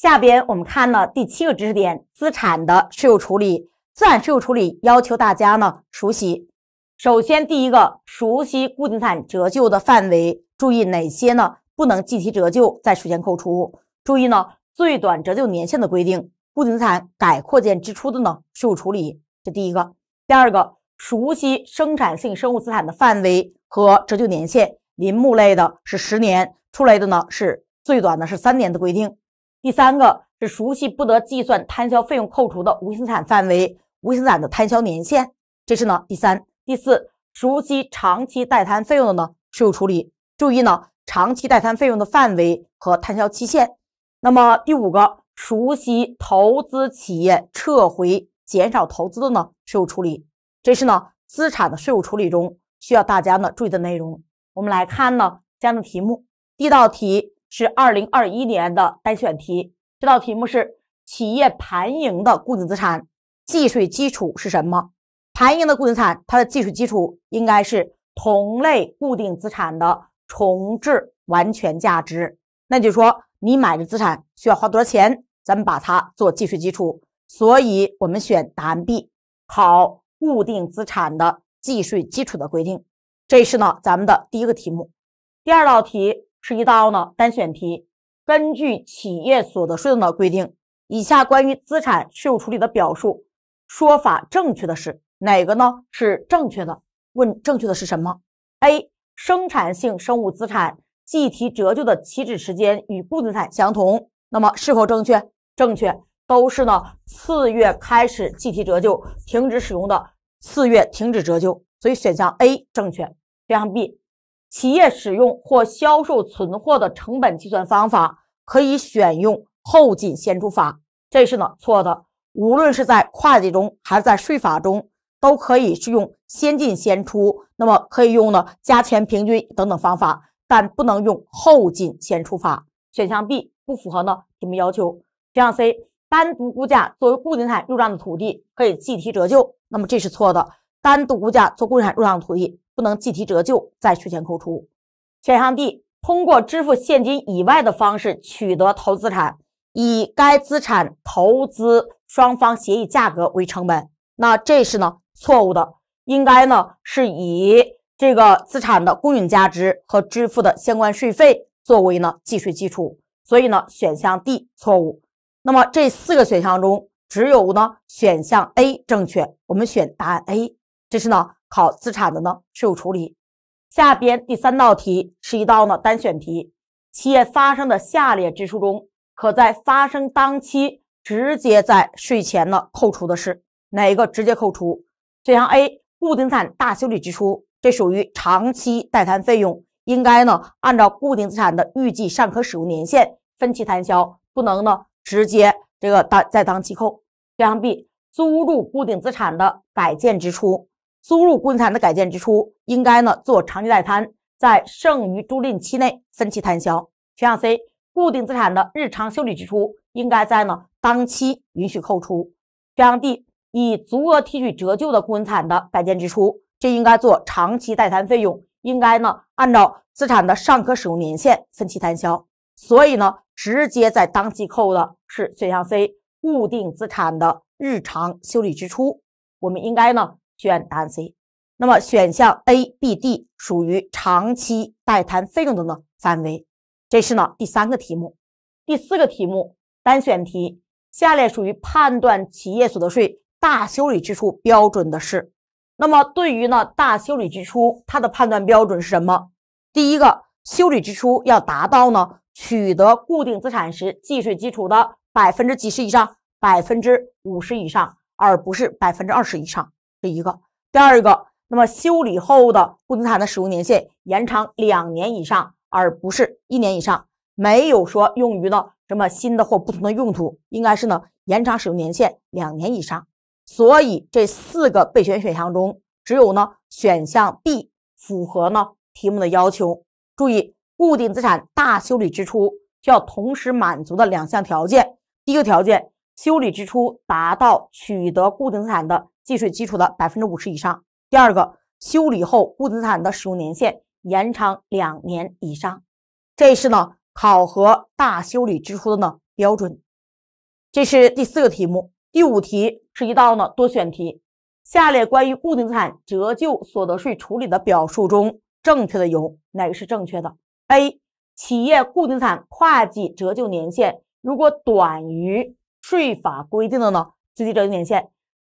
下边我们看了第七个知识点：资产的税务处理。资产税务处理要求大家呢熟悉。首先，第一个熟悉固定资产折旧的范围，注意哪些呢？不能计提折旧再税前扣除。注意呢最短折旧年限的规定。固定资产改扩建支出的呢税务处理，这第一个。第二个，熟悉生产性生物资产的范围和折旧年限。林木类的是十年，畜类的呢是最短的是三年的规定。第三个是熟悉不得计算摊销费用扣除的无形资产范围、无形资产的摊销年限，这是呢第三、第四，熟悉长期待摊费用的呢税务处理，注意呢长期待摊费用的范围和摊销期限。那么第五个，熟悉投资企业撤回、减少投资的呢税务处理，这是呢资产的税务处理中需要大家呢注意的内容。我们来看呢这样的题目，第一道题。是二零二一年的单选题，这道题目是企业盘盈的固定资产计税基础是什么？盘盈的固定资产它的计税基础应该是同类固定资产的重置完全价值。那就说你买的资产需要花多少钱，咱们把它做计税基础。所以我们选答案 B，考固定资产的计税基础的规定。这是呢咱们的第一个题目，第二道题。是一道呢单选题，根据企业所得税的规定，以下关于资产税务处理的表述说法正确的是哪个呢？是正确的？问正确的是什么？A. 生产性生物资产计提折旧的起止时间与固定资产相同，那么是否正确？正确，都是呢。次月开始计提折旧，停止使用的次月停止折旧，所以选项 A 正确。选项 B。企业使用或销售存货的成本计算方法可以选用后进先出法，这是呢错的。无论是在会计中还是在税法中，都可以是用先进先出，那么可以用呢加权平均等等方法，但不能用后进先出法。选项 B 不符合呢题目要求。选项 C 单独估价作为固定资产入账的土地可以计提折旧，那么这是错的。单独估价做固定资产入账的土地。不能计提折旧再税前扣除。选项 D，通过支付现金以外的方式取得投资产，以该资产投资双方协议价格为成本，那这是呢错误的，应该呢是以这个资产的公允价值和支付的相关税费作为呢计税基础。所以呢选项 D 错误。那么这四个选项中只有呢选项 A 正确，我们选答案 A。这是呢。考资产的呢，税务处理。下边第三道题是一道呢单选题。企业发生的下列支出中，可在发生当期直接在税前呢扣除的是哪一个？直接扣除？选项 A，固定资产大修理支出，这属于长期待摊费用，应该呢按照固定资产的预计尚可使用年限分期摊销，不能呢直接这个当在当期扣。选项 B，租入固定资产的改建支出。输入固定资产的改建支出，应该呢做长期待摊，在剩余租赁期内分期摊销。选项 C，固定资产的日常修理支出应该在呢当期允许扣除。选项 D，以足额提取折旧的固定资产的改建支出，这应该做长期待摊费用，应该呢按照资产的尚可使用年限分期摊销。所以呢，直接在当期扣的是选项 C，固定资产的日常修理支出，我们应该呢。选答案 C，那么选项 A、B、D 属于长期待摊费用的呢范围，这是呢第三个题目。第四个题目单选题，下列属于判断企业所得税大修理支出标准的是？那么对于呢大修理支出，它的判断标准是什么？第一个，修理支出要达到呢取得固定资产时计税基础的百分之几十以上，百分之五十以上，而不是百分之二十以上。这一个，第二个，那么修理后的固定资产的使用年限延长两年以上，而不是一年以上，没有说用于呢什么新的或不同的用途，应该是呢延长使用年限两年以上。所以这四个备选选项中，只有呢选项 B 符合呢题目的要求。注意，固定资产大修理支出需要同时满足的两项条件，第一个条件。修理支出达到取得固定资产的计税基础的百分之五十以上。第二个，修理后固定资产的使用年限延长两年以上，这是呢考核大修理支出的呢标准。这是第四个题目，第五题是一道呢多选题。下列关于固定资产折旧所得税处理的表述中，正确的有哪个是正确的？A. 企业固定资产会计折旧年限如果短于税法规定的呢最低折旧年限，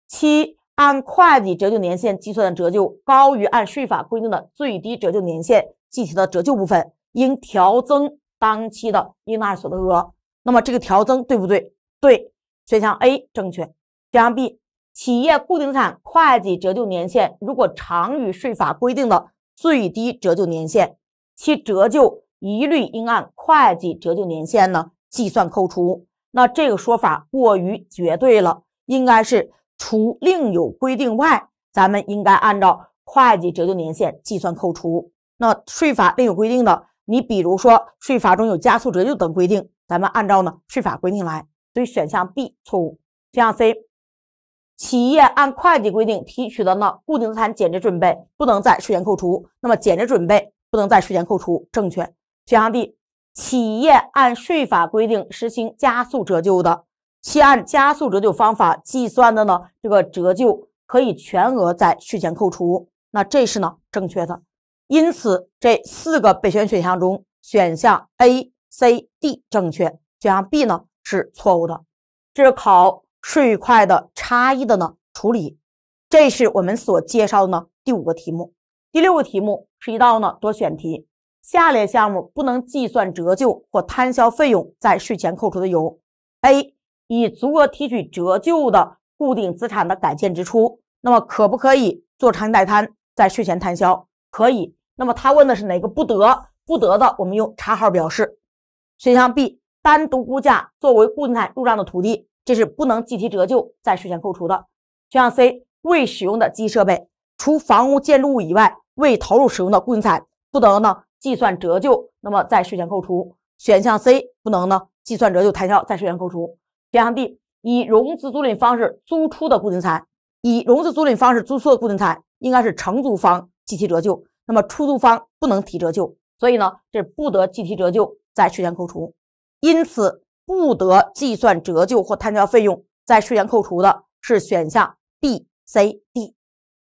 七按会计折旧年限计算的折旧高于按税法规定的最低折旧年限计提的折旧部分，应调增当期的应纳税所得额。那么这个调增对不对？对，选项 A 正确。选项 B，企业固定资产会计折旧年限如果长于税法规定的最低折旧年限，其折旧一律应按会计折旧年限呢计算扣除。那这个说法过于绝对了，应该是除另有规定外，咱们应该按照会计折旧年限计算扣除。那税法另有规定的，你比如说税法中有加速折旧等规定，咱们按照呢税法规定来。所以选项 B 错误。选项 C，企业按会计规定提取的呢固定资产减值准备，不能在税前扣除。那么减值准备不能在税前扣除，正确。选项 D。企业按税法规定实行加速折旧的，其按加速折旧方法计算的呢，这个折旧可以全额在税前扣除。那这是呢正确的。因此，这四个备选选项中，选项 A、C、D 正确，选项 B 呢是错误的。这是考税快的差异的呢处理。这是我们所介绍的呢第五个题目，第六个题目是一道呢多选题。下列项目不能计算折旧或摊销费用在税前扣除的有：A. 以足额提取折旧的固定资产的改建支出，那么可不可以做长期待摊在税前摊销？可以。那么他问的是哪个不得？不得的，我们用叉号表示。选项 B，单独估价作为固定资产入账的土地，这是不能计提折旧在税前扣除的。选项 C，未使用的机设备，除房屋建筑物以外未投入使用的固定资产，不得呢？计算折旧，那么在税前扣除。选项 C 不能呢？计算折旧、摊销在税前扣除。选项 D 以融资租赁方式租出的固定资产，以融资租赁方式租出的固定资产应该是承租方计提折旧，那么出租方不能提折旧，所以呢，这不得计提折旧在税前扣除。因此，不得计算折旧或摊销费用在税前扣除的是选项 B、C、D。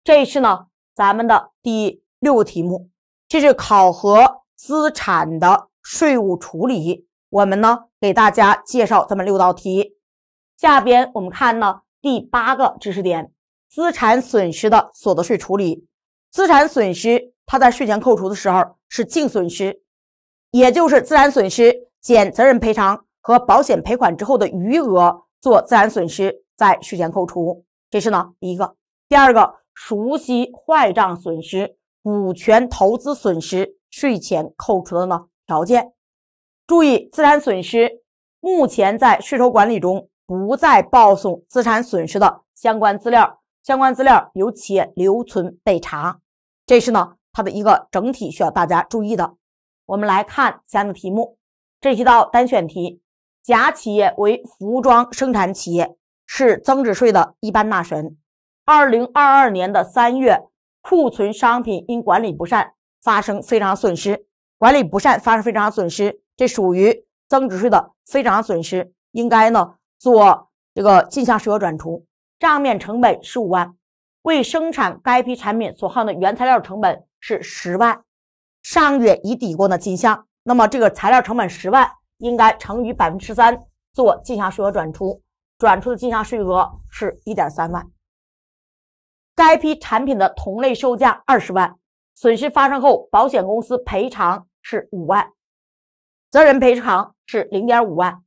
这是呢，咱们的第六个题目。这是考核资产的税务处理，我们呢给大家介绍这么六道题。下边我们看呢第八个知识点：资产损失的所得税处理。资产损失，它在税前扣除的时候是净损失，也就是自然损失减责任赔偿和保险赔款之后的余额做自然损失，在税前扣除。这是呢第一个。第二个，熟悉坏账损失。股权投资损失税前扣除的呢条件，注意资产损失目前在税收管理中不再报送资产损失的相关资料，相关资料由企业留存备查。这是呢它的一个整体需要大家注意的。我们来看下面题目，这是一道单选题。甲企业为服装生产企业，是增值税的一般纳税人。二零二二年的三月。库存商品因管理不善发生非常损失，管理不善发生非常损失，这属于增值税的非常损失，应该呢做这个进项税额转出。账面成本十五万，为生产该批产品所耗的原材料成本是十万，上月已抵过的进项，那么这个材料成本十万应该乘以百分之十三做进项税额转出，转出的进项税额是一点三万。该批产品的同类售价二十万，损失发生后，保险公司赔偿是五万，责任赔偿是零点五万，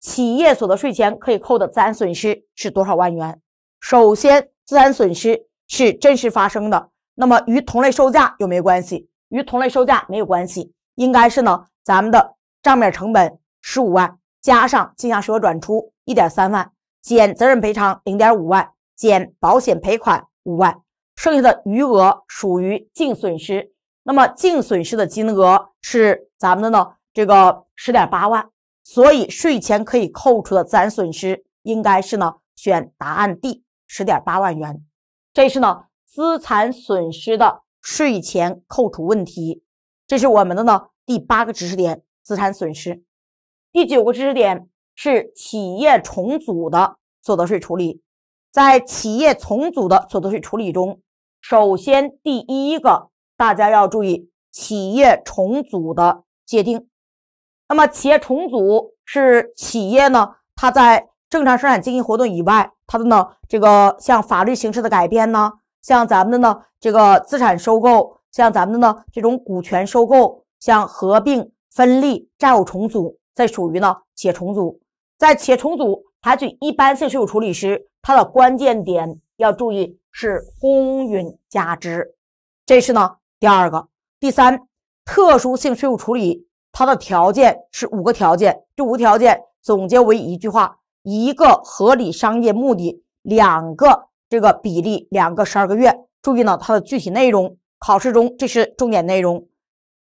企业所得税前可以扣的自然损失是多少万元？首先，自然损失是真实发生的，那么与同类售价有没有关系？与同类售价没有关系，应该是呢，咱们的账面成本十五万加上进项税额转出一点三万，减责任赔偿零点五万，减保险赔款。五万，剩下的余额属于净损失。那么净损失的金额是咱们的呢？这个十点八万。所以税前可以扣除的自然损失应该是呢？选答案 D，十点八万元。这是呢资产损失的税前扣除问题。这是我们的呢第八个知识点，资产损失。第九个知识点是企业重组的所得税处理。在企业重组的所得税处理中，首先第一个大家要注意企业重组的界定。那么，企业重组是企业呢，它在正常生产经营活动以外，它的呢这个像法律形式的改变呢，像咱们的呢这个资产收购，像咱们的呢这种股权收购，像合并、分立、债务重组，这属于呢企业重组。在企业重组采取一般性税务处理时，它的关键点要注意是公允价值，这是呢第二个。第三，特殊性税务处理，它的条件是五个条件，这五个条件总结为一句话：一个合理商业目的，两个这个比例，两个十二个月。注意呢它的具体内容，考试中这是重点内容。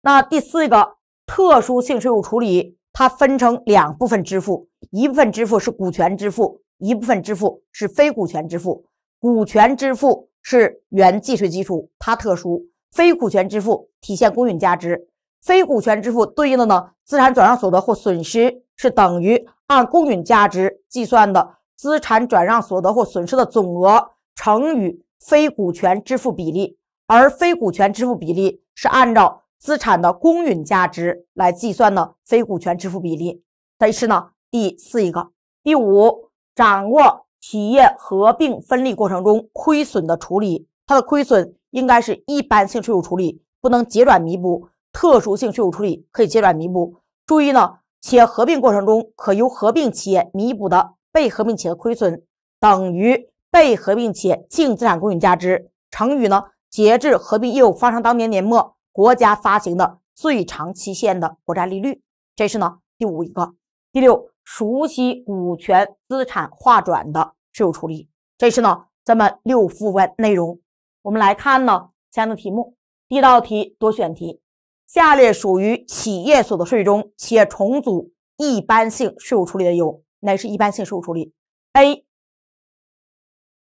那第四个特殊性税务处理，它分成两部分支付，一部分支付是股权支付。一部分支付是非股权支付，股权支付是原计税基础，它特殊。非股权支付体现公允价值，非股权支付对应的呢，资产转让所得或损失是等于按公允价值计算的资产转让所得或损失的总额乘以非股权支付比例，而非股权支付比例是按照资产的公允价值来计算的非股权支付比例。但是呢，第四一个，第五。掌握企业合并分立过程中亏损的处理，它的亏损应该是一般性税务处理，不能结转弥补；特殊性税务处理可以结转弥补。注意呢，且合并过程中可由合并企业弥补的被合并企业亏损，等于被合并企业净资产公允价值乘以呢，截至合并业务发生当年年末国家发行的最长期限的国债利率。这是呢第五一个，第六。熟悉股权资产划转的税务处理，这是呢咱们六副分内容。我们来看呢下面的题目，第一道题多选题。下列属于企业所得税中企业重组一般性税务处理的有，哪是一般性税务处理？A.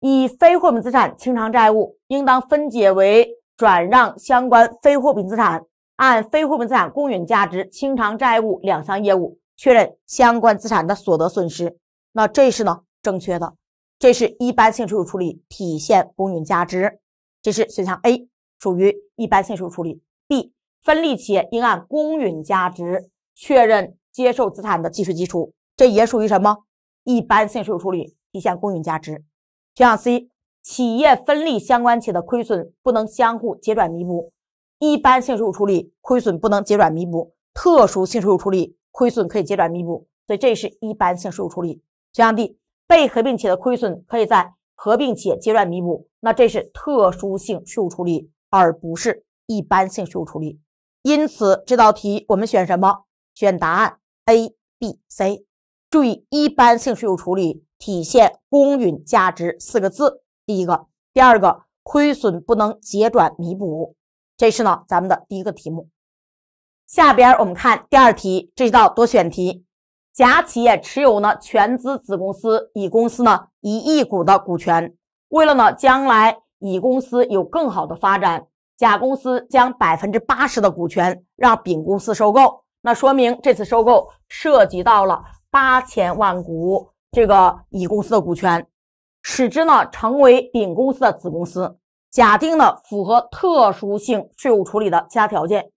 以非货币资产清偿债务，应当分解为转让相关非货币资产，按非货币资产公允价值清偿债务两项业务。确认相关资产的所得损失，那这是呢正确的，这是一般性税务处理，体现公允价值，这是选项 A 属于一般性税务处理。B 分立企业应按公允价值确认接受资产的基础，这也属于什么一般性税务处理，体现公允价值。选项 C 企业分立相关企业的亏损不能相互结转弥补，一般性税务处理亏损不能结转弥补，特殊性税务处理。亏损可以结转弥补，所以这是一般性税务处理。选项 D，被合并企业的亏损可以在合并企业结转弥补，那这是特殊性税务处理，而不是一般性税务处理。因此这道题我们选什么？选答案 A、B、C。注意一般性税务处理体现公允价值四个字，第一个，第二个，亏损不能结转弥补，这是呢咱们的第一个题目。下边我们看第二题，这道多选题。甲企业持有呢全资子公司乙公司呢一亿股的股权，为了呢将来乙公司有更好的发展，甲公司将百分之八十的股权让丙公司收购。那说明这次收购涉及到了八千万股这个乙公司的股权，使之呢成为丙公司的子公司。假定呢符合特殊性税务处理的其他条件。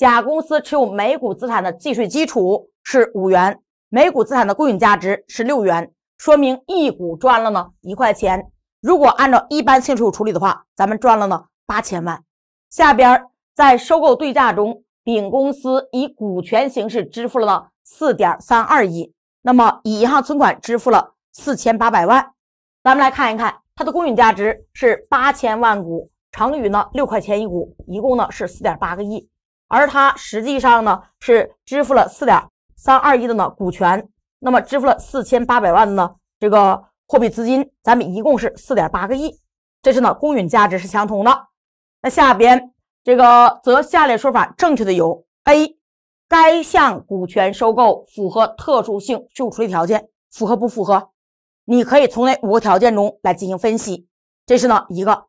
甲公司持有每股资产的计税基础是五元，每股资产的公允价值是六元，说明一股赚了呢一块钱。如果按照一般性税务处理的话，咱们赚了呢八千万。下边在收购对价中，丙公司以股权形式支付了呢四点三二亿，那么以银行存款支付了四千八百万。咱们来看一看，它的公允价值是八千万股乘以呢六块钱一股，一共呢是四点八个亿。而他实际上呢是支付了四点三二亿的呢股权，那么支付了四千八百万的呢这个货币资金，咱们一共是四点八个亿，这是呢公允价值是相同的。那下边这个则下列说法正确的有 A，该项股权收购符合特殊性税务处理条件，符合不符合？你可以从那五个条件中来进行分析，这是呢一个。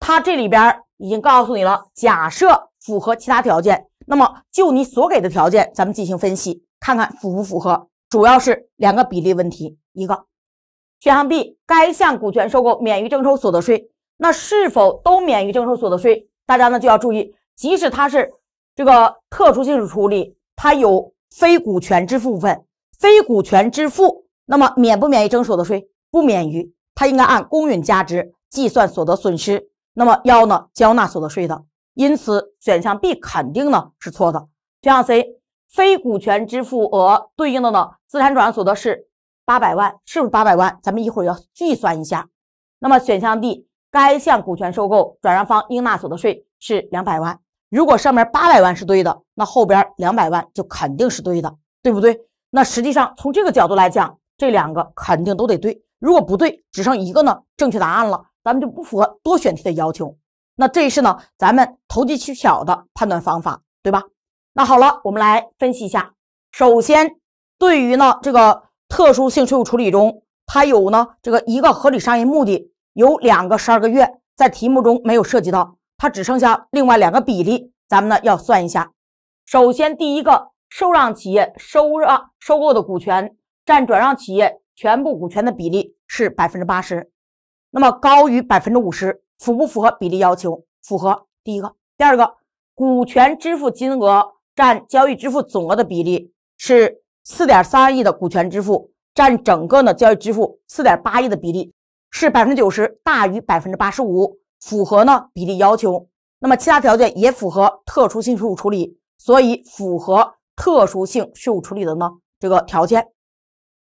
它这里边已经告诉你了，假设。符合其他条件，那么就你所给的条件，咱们进行分析，看看符不符合。主要是两个比例问题，一个选项 B，该项股权收购免于征收所得税，那是否都免于征收所得税？大家呢就要注意，即使它是这个特殊性质处理，它有非股权支付部分，非股权支付，那么免不免于征所得税？不免于，它应该按公允价值计算所得损失，那么要呢交纳所得税的。因此，选项 B 肯定呢是错的。选项 C，非股权支付额对应的呢资产转让所得是八百万，是不是八百万？咱们一会儿要计算一下。那么选项 D，该项股权收购转让方应纳所得税是两百万。如果上面八百万是对的，那后边两百万就肯定是对的，对不对？那实际上从这个角度来讲，这两个肯定都得对。如果不对，只剩一个呢正确答案了，咱们就不符合多选题的要求。那这是呢，咱们投机取巧的判断方法，对吧？那好了，我们来分析一下。首先，对于呢这个特殊性税务处理中，它有呢这个一个合理商业目的，有两个十二个月，在题目中没有涉及到，它只剩下另外两个比例，咱们呢要算一下。首先，第一个受让企业收让收购的股权占转让企业全部股权的比例是百分之八十，那么高于百分之五十。符不符合比例要求？符合第一个，第二个，股权支付金额占交易支付总额的比例是四点三亿的股权支付占整个呢交易支付四点八亿的比例是百分之九十，大于百分之八十五，符合呢比例要求。那么其他条件也符合特殊性税务处理，所以符合特殊性税务处理的呢这个条件。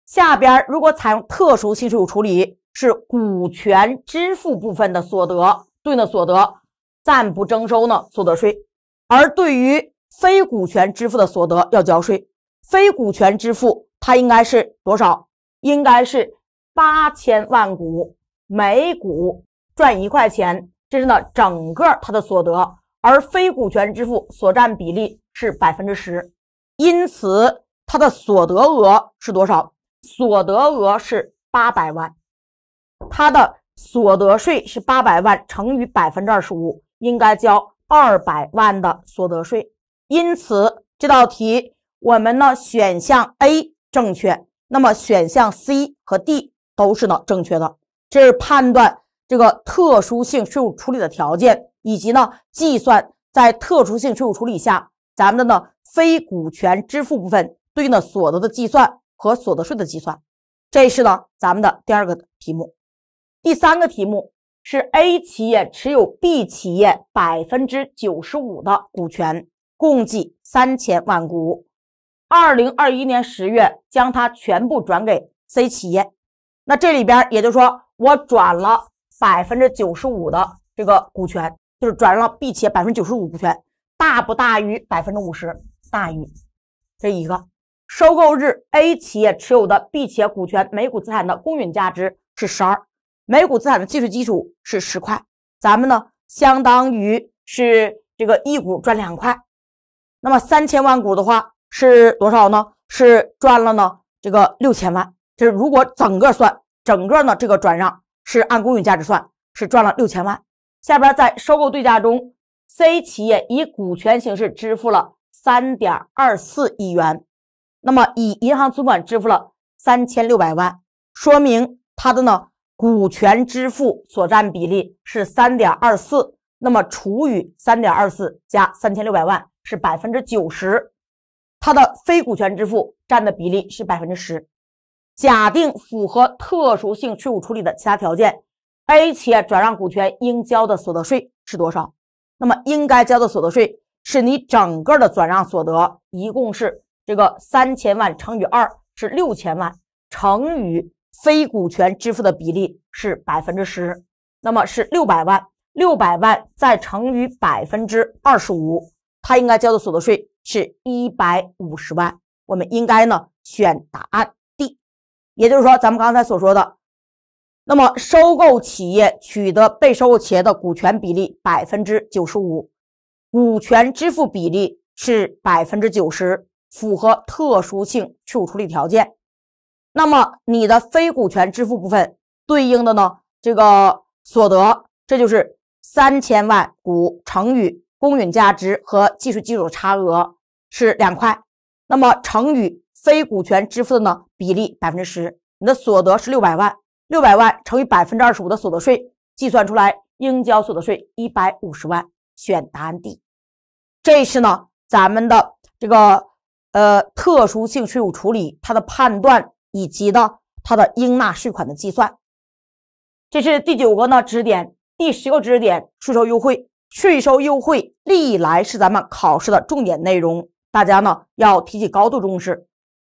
下边如果采用特殊性税务处理。是股权支付部分的所得，对应的所得暂不征收呢所得税，而对于非股权支付的所得要交税。非股权支付它应该是多少？应该是八千万股，每股赚一块钱，这是呢整个它的所得，而非股权支付所占比例是百分之十，因此它的所得额是多少？所得额是八百万。他的所得税是八百万乘以百分之二十五，应该交二百万的所得税。因此，这道题我们呢选项 A 正确。那么选项 C 和 D 都是呢正确的。这是判断这个特殊性税务处理的条件，以及呢计算在特殊性税务处理下咱们的呢非股权支付部分对应的所得的计算和所得税的计算。这是呢咱们的第二个题目。第三个题目是 A 企业持有 B 企业百分之九十五的股权，共计三千万股。二零二一年十月将它全部转给 C 企业。那这里边也就是说，我转了百分之九十五的这个股权，就是转让了 B 企业百分之九十五股权，大不大于百分之五十？大于。这一个收购日，A 企业持有的 B 企业股权每股资产的公允价值是十二。每股资产的技术基础是十块，咱们呢相当于是这个一股赚两块，那么三千万股的话是多少呢？是赚了呢这个六千万。就是如果整个算，整个呢这个转让是按公允价值算，是赚了六千万。下边在收购对价中，C 企业以股权形式支付了三点二四亿元，那么以银行存款支付了三千六百万，说明他的呢。股权支付所占比例是三点二四，那么除以三点二四加三千六百万是百分之九十，它的非股权支付占的比例是百分之十。假定符合特殊性税务处理的其他条件，A 企业转让股权应交的所得税是多少？那么应该交的所得税是你整个的转让所得，一共是这个三千万乘以二是六千万乘以。非股权支付的比例是百分之十，那么是六百万，六百万再乘以百分之二十五，它应该交的所得税是一百五十万。我们应该呢选答案 D，也就是说咱们刚才所说的，那么收购企业取得被收购企业的股权比例百分之九十五，股权支付比例是百分之九十，符合特殊性去处理条件。那么你的非股权支付部分对应的呢，这个所得，这就是三千万股乘以公允价值和技术基础差额是两块，那么乘以非股权支付的呢比例百分之十，你的所得是六百万，六百万乘以百分之二十五的所得税，计算出来应交所得税一百五十万，选答案 D。这是呢咱们的这个呃特殊性税务处理它的判断。以及的它的应纳税款的计算，这是第九个呢知识点，第十个知识点，税收优惠。税收优惠历来是咱们考试的重点内容，大家呢要提起高度重视。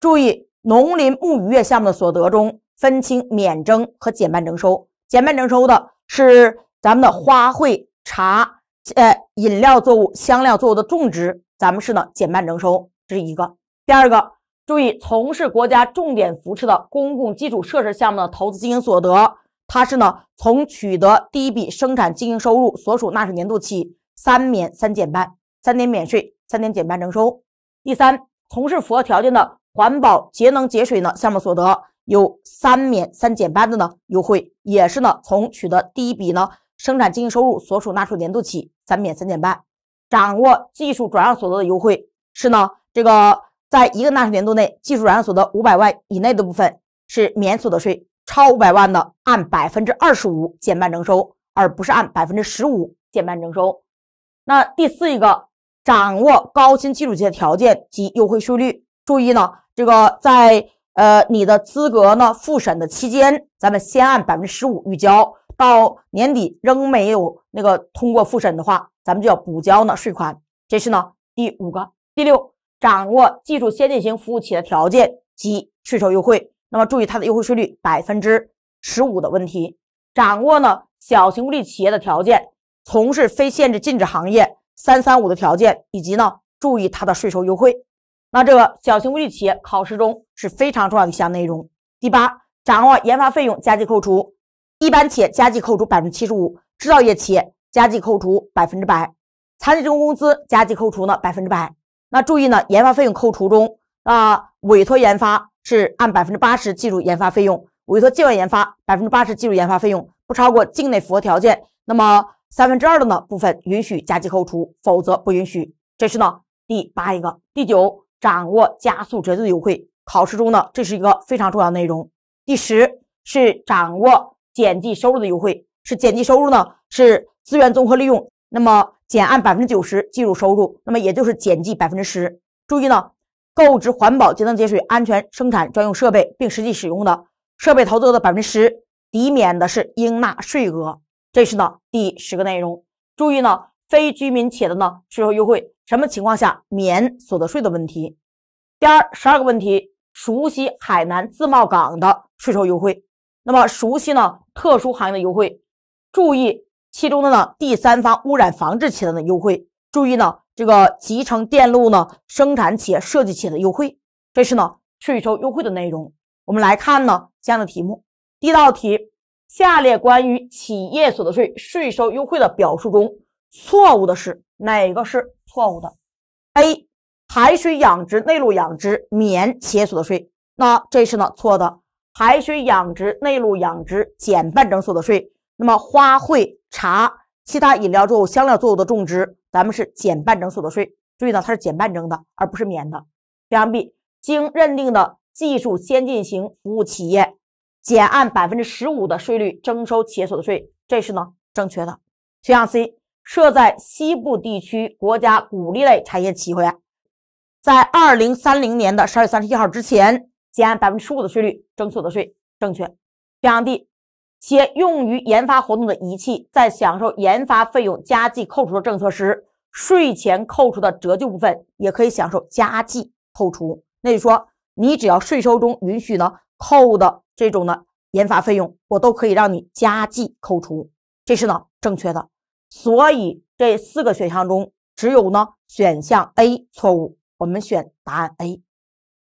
注意，农林牧渔业项目的所得中，分清免征和减半征收。减半征收的是咱们的花卉、茶、呃饮料作物、香料作物的种植，咱们是呢减半征收，这是一个。第二个。注意，从事国家重点扶持的公共基础设施项目的投资经营所得，它是呢从取得第一笔生产经营收入所属纳税年度起三免三减半，三年免税，三年减半征收。第三，从事符合条件的环保、节能、节水呢项目所得，有三免三减半的呢优惠，也是呢从取得第一笔呢生产经营收入所属纳税年度起三免三减半。掌握技术转让所得的优惠是呢这个。在一个纳税年度内，技术转让所得五百万以内的部分是免所得税，超五百万的按百分之二十五减半征收，而不是按百分之十五减半征收。那第四一个，掌握高新技术企业的条件及优惠税率。注意呢，这个在呃你的资格呢复审的期间，咱们先按百分之十五预交，到年底仍没有那个通过复审的话，咱们就要补交呢税款。这是呢第五个，第六。掌握技术先进型服务企业的条件及税收优惠，那么注意它的优惠税率百分之十五的问题。掌握呢小型微利企业的条件，从事非限制禁止行业三三五的条件，以及呢注意它的税收优惠。那这个小型微利企业考试中是非常重要的一项内容。第八，掌握研发费用加计扣除，一般企业加计扣除百分之七十五，制造业企业加计扣除百分之百，残疾职工工资加计扣除呢百分之百。那注意呢？研发费用扣除中啊，委托研发是按百分之八十计入研发费用；委托境外研发百分之八十计入研发费用，不超过境内符合条件那么三分之二的呢部分允许加计扣除，否则不允许。这是呢第八一个，第九掌握加速折旧的优惠。考试中呢，这是一个非常重要内容。第十是掌握减计收入的优惠，是减计收入呢是资源综合利用，那么。减按百分之九十计入收入，那么也就是减计百分之十。注意呢，购置环保、节能、节水、安全生产专用设备并实际使用的，设备投资额的百分之十抵免的是应纳税额。这是呢第十个内容。注意呢，非居民企业的呢税收优惠，什么情况下免所得税的问题？第二十二个问题，熟悉海南自贸港的税收优惠，那么熟悉呢特殊行业的优惠。注意。其中的呢，第三方污染防治企业的优惠，注意呢，这个集成电路呢生产企业设计企业的优惠，这是呢税收优惠的内容。我们来看呢这样的题目，第一道题，下列关于企业所得税税收优惠的表述中，错误的是哪个是错误的？A，海水养殖、内陆养殖免企业所得税，那这是呢错的，海水养殖、内陆养殖减半征所得税，那么花卉。茶、其他饮料作物、香料作物的种植，咱们是减半征所得税。注意呢，它是减半征的，而不是免的。选项 B，经认定的技术先进型服务企业，减按百分之十五的税率征收企业所得税，这是呢正确的。选项 C，设在西部地区国家鼓励类产业企业，在二零三零年的十二月三十一号之前，减百分之十五的税率征所得税，正确。选项 D。且用于研发活动的仪器，在享受研发费用加计扣除的政策时，税前扣除的折旧部分也可以享受加计扣除。那就说，你只要税收中允许呢扣的这种呢研发费用，我都可以让你加计扣除。这是呢正确的。所以这四个选项中，只有呢选项 A 错误，我们选答案 A。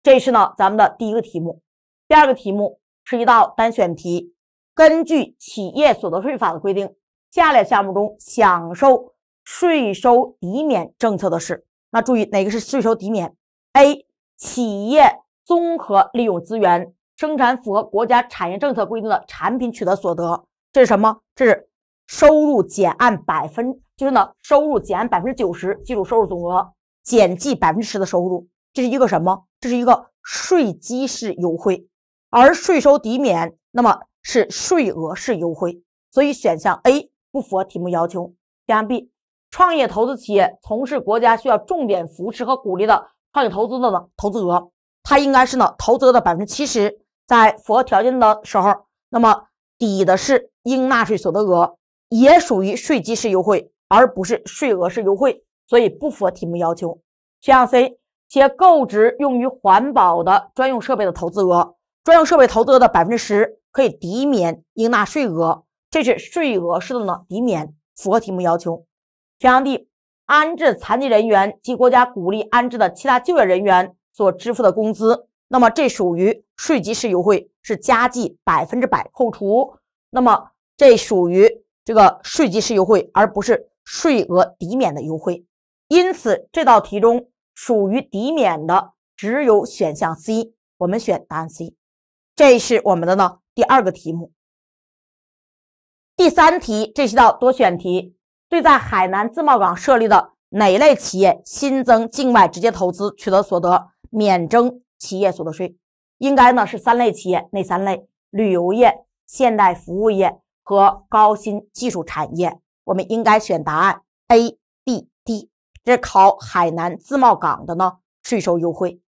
这是呢咱们的第一个题目。第二个题目是一道单选题。根据企业所得税法的规定，下列项目中享受税收抵免政策的是？那注意哪个是税收抵免？A. 企业综合利用资源生产符合国家产业政策规定的产品取得所得，这是什么？这是收入减按百分，就是呢，收入减按百分之九十计入收入总额，减计百分之十的收入，这是一个什么？这是一个税基式优惠，而税收抵免，那么？是税额式优惠，所以选项 A 不符合题目要求。选项 B，创业投资企业从事国家需要重点扶持和鼓励的创业投资的呢投资额，它应该是呢投资额的百分之七十，在符合条件的时候，那么抵的是应纳税所得额，也属于税基式优惠，而不是税额式优惠，所以不符合题目要求。选项 C，且购置用于环保的专用设备的投资额，专用设备投资额的百分之十。可以抵免应纳税额，这是税额适当的抵免，符合题目要求。选项 D，安置残疾人员及国家鼓励安置的其他就业人员所支付的工资，那么这属于税级是优惠，是加计百分之百扣除。那么这属于这个税级是优惠，而不是税额抵免的优惠。因此这道题中属于抵免的只有选项 C，我们选答案 C，这是我们的呢。第二个题目，第三题这是一道多选题，对在海南自贸港设立的哪类企业新增境外直接投资取得所得免征企业所得税？应该呢是三类企业，哪三类？旅游业、现代服务业和高新技术产业。我们应该选答案 A、B、D。这是考海南自贸港的呢税收优惠。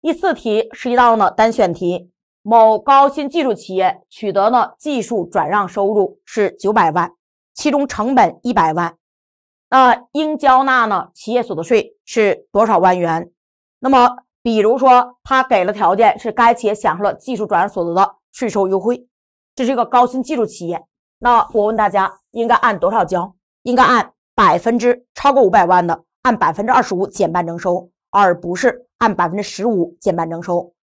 第四题是一道呢单选题。某高新技术企业取得了技术转让收入是九百万，其中成本一百万，那应缴纳呢企业所得税是多少万元？那么，比如说他给了条件是该企业享受了技术转让所得的税收优惠，这是一个高新技术企业。那我问大家，应该按多少交？应该按百分之超过五百万的按百分之二十五减半征收，而不是按百分之十五减半征收。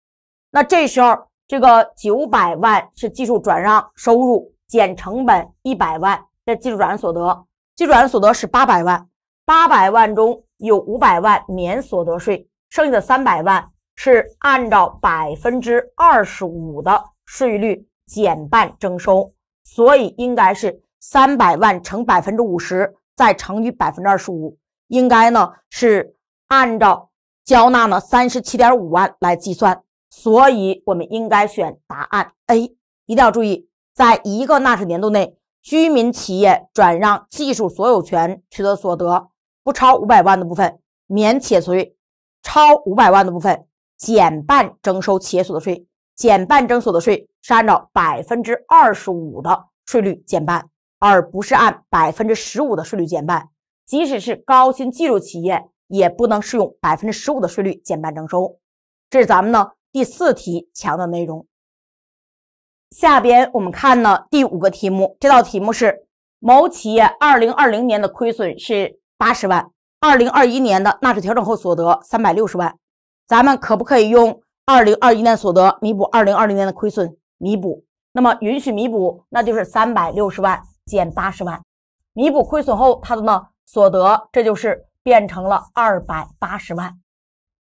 那这时候。这个九百万是技术转让收入减成本一百万，这技术转让所得，技术转让所得是八百万，八百万中有五百万免所得税，剩下的三百万是按照百分之二十五的税率减半征收，所以应该是三百万乘百分之五十再乘以百分之二十五，应该呢是按照交纳了三十七点五万来计算。所以，我们应该选答案 A。一定要注意，在一个纳税年度内，居民企业转让技术所有权取得所得，不超五百万的部分免企业所税；超五百万的部分减半征收企业所得税。减半征所得税是按照百分之二十五的税率减半，而不是按百分之十五的税率减半。即使是高新技术企业，也不能适用百分之十五的税率减半征收。这是咱们呢。第四题强的内容，下边我们看呢第五个题目。这道题目是某企业二零二零年的亏损是八十万，二零二一年的纳税调整后所得三百六十万。咱们可不可以用二零二一年所得弥补二零二零年的亏损？弥补，那么允许弥补，那就是三百六十万减八十万，弥补亏损后，它的呢所得，这就是变成了二百八十万。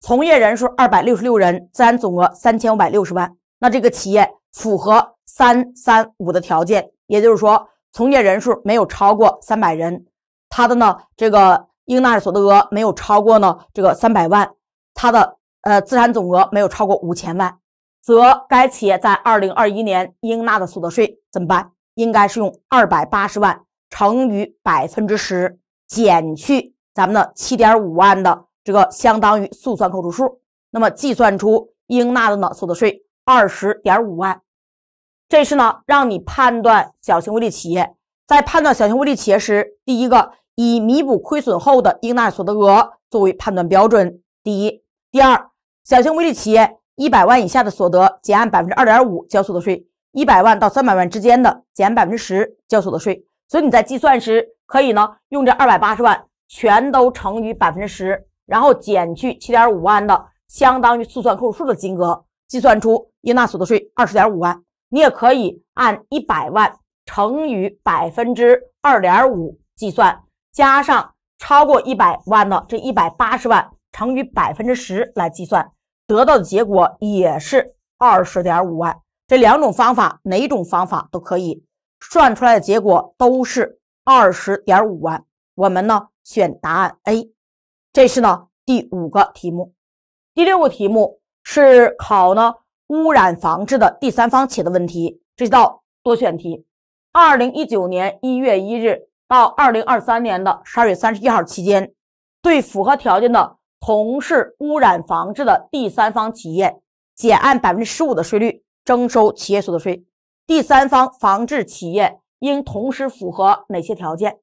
从业人数二百六十六人，资产总额三千五百六十万。那这个企业符合三三五的条件，也就是说，从业人数没有超过三百人，他的呢这个应纳税所得额没有超过呢这个三百万，他的呃资产总额没有超过五千万，则该企业在二零二一年应纳的所得税怎么办？应该是用二百八十万乘以百分之十，减去咱们的七点五万的。这个相当于速算扣除数，那么计算出应纳的呢所得税二十点五万，这是呢让你判断小型微利企业。在判断小型微利企业时，第一个以弥补亏损后的应纳所得额作为判断标准。第一，第二，小型微利企业一百万以下的所得减按百分之二点五交所得税；一百万到三百万之间的减百分之十交所得税。所以你在计算时可以呢用这二百八十万全都乘以百分之十。然后减去七点五万的，相当于速算扣除数的金额，计算出应纳所得税二十点五万。你也可以按一百万乘以百分之二点五计算，加上超过一百万的这一百八十万乘以百分之十来计算，得到的结果也是二十点五万。这两种方法哪种方法都可以算出来的结果都是二十点五万。我们呢选答案 A。这是呢第五个题目，第六个题目是考呢污染防治的第三方企业的问题。这道多选题：二零一九年一月一日到二零二三年的十二月三十一号期间，对符合条件的从事污染防治的第三方企业，减按百分之十五的税率征收企业所得税。第三方防治企业应同时符合哪些条件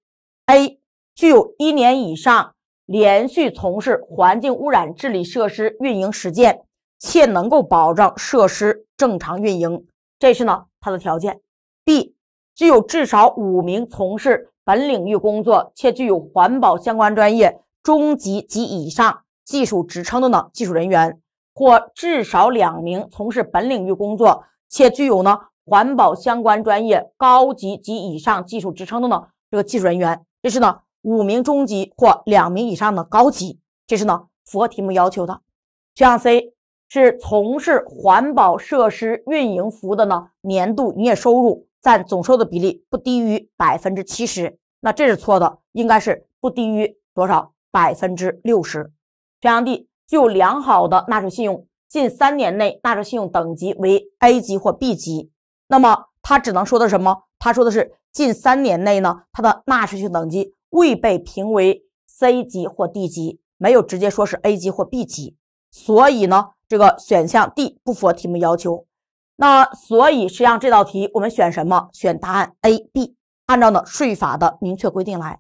？A. 具有一年以上。连续从事环境污染治理设施运营实践，且能够保障设施正常运营，这是呢它的条件。B 具有至少五名从事本领域工作且具有环保相关专业中级及以上技术职称的呢技术人员，或至少两名从事本领域工作且具有呢环保相关专业高级及以上技术职称的呢这个技术人员，这是呢。五名中级或两名以上的高级，这是呢符合题目要求的。选项 C 是从事环保设施运营服务的呢年度营业收入占总收入的比例不低于百分之七十，那这是错的，应该是不低于多少？百分之六十。选项 D 具有良好的纳税信用，近三年内纳税信用等级为 A 级或 B 级，那么它只能说的什么？它说的是近三年内呢它的纳税性等级。未被评为 C 级或 D 级，没有直接说是 A 级或 B 级，所以呢，这个选项 D 不符合题目要求。那所以实际上这道题我们选什么？选答案 A、B。按照呢税法的明确规定来，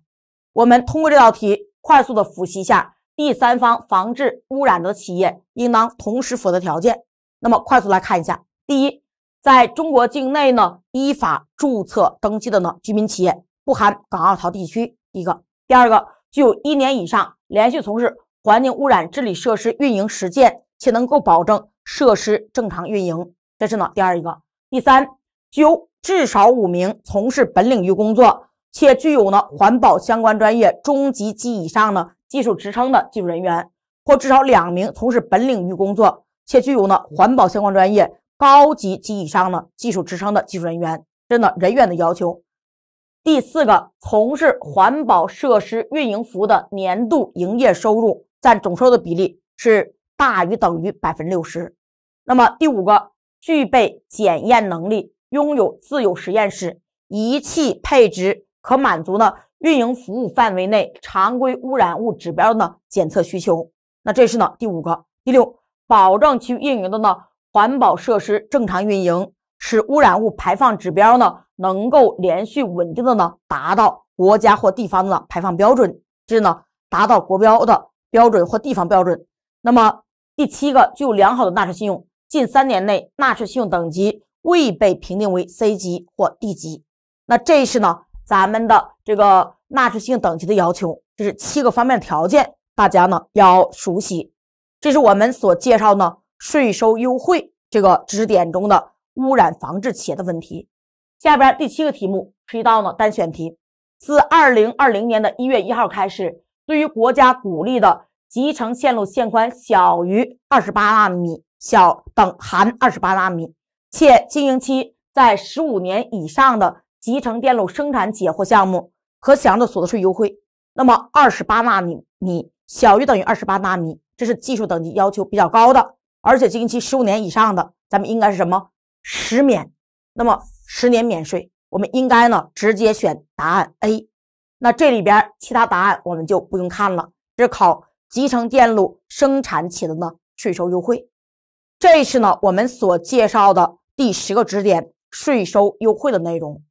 我们通过这道题快速的复习一下：第三方防治污染的企业应当同时符合条件。那么快速来看一下，第一，在中国境内呢依法注册登记的呢居民企业，不含港澳台地区。一个，第二个，具有一年以上连续从事环境污染治理设施运营实践，且能够保证设施正常运营，这是呢第二一个。第三，具有至少五名从事本领域工作，且具有呢环保相关专业中级及以上的技术职称的技术人员，或至少两名从事本领域工作且具有呢环保相关专业高级及以上的技术职称的技术人员，真的人员的要求。第四个，从事环保设施运营服务的年度营业收入占总收入的比例是大于等于百分之六十。那么第五个，具备检验能力，拥有自有实验室，仪器配置可满足呢运营服务范围内常规污染物指标的检测需求。那这是呢第五个。第六，保证其运营的呢环保设施正常运营。使污染物排放指标呢能够连续稳定的呢达到国家或地方的排放标准，即呢达到国标的标准或地方标准。那么第七个具有良好的纳税信用，近三年内纳税信用等级未被评定为 C 级或 D 级。那这是呢咱们的这个纳税信用等级的要求，这是七个方面的条件，大家呢要熟悉。这是我们所介绍呢税收优惠这个知识点中的。污染防治企业的问题，下边第七个题目是一道呢单选题。自二零二零年的一月一号开始，对于国家鼓励的集成线路线宽小于二十八纳米、小等含二十八纳米且经营期在十五年以上的集成电路生产企业或项目，可享受的所得税优惠。那么二十八纳米，你小于等于二十八纳米，这是技术等级要求比较高的，而且经营期十五年以上的，咱们应该是什么？十免，那么十年免税，我们应该呢直接选答案 A。那这里边其他答案我们就不用看了，是考集成电路生产企业呢税收优惠。这是呢我们所介绍的第十个知识点税收优惠的内容。